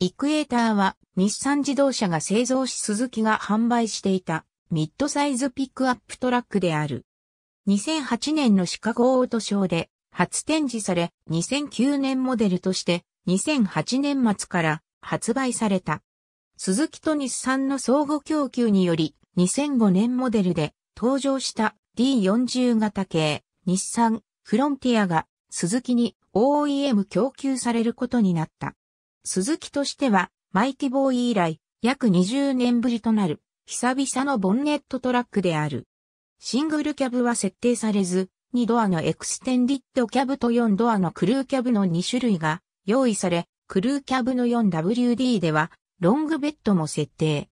イクエーターは日産自動車が製造し鈴木が販売していたミッドサイズピックアップトラックである。2008年のシカゴオートショーで初展示され2009年モデルとして2008年末から発売された。鈴木と日産の相互供給により2005年モデルで登場した D40 型系日産フロンティアが鈴木に OEM 供給されることになった。鈴木としては、マイティボーイ以来、約20年ぶりとなる、久々のボンネットトラックである。シングルキャブは設定されず、2ドアのエクステンディッドキャブと4ドアのクルーキャブの2種類が用意され、クルーキャブの 4WD では、ロングベッドも設定。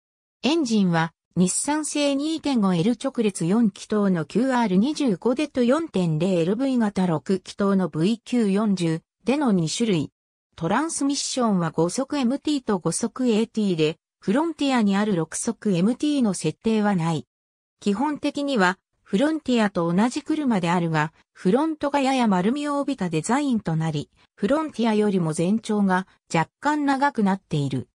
エンジンは、日産製 2.5L 直列4気筒の QR25 ッド 4.0LV 型6気筒の VQ40 での2種類。トランスミッションは5速 MT と5速 AT で、フロンティアにある6速 MT の設定はない。基本的には、フロンティアと同じ車であるが、フロントがやや丸みを帯びたデザインとなり、フロンティアよりも全長が若干長くなっている。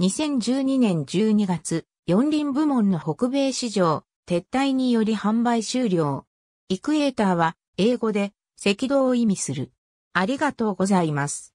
2012年12月、四輪部門の北米市場、撤退により販売終了。イクエーターは、英語で、赤道を意味する。ありがとうございます。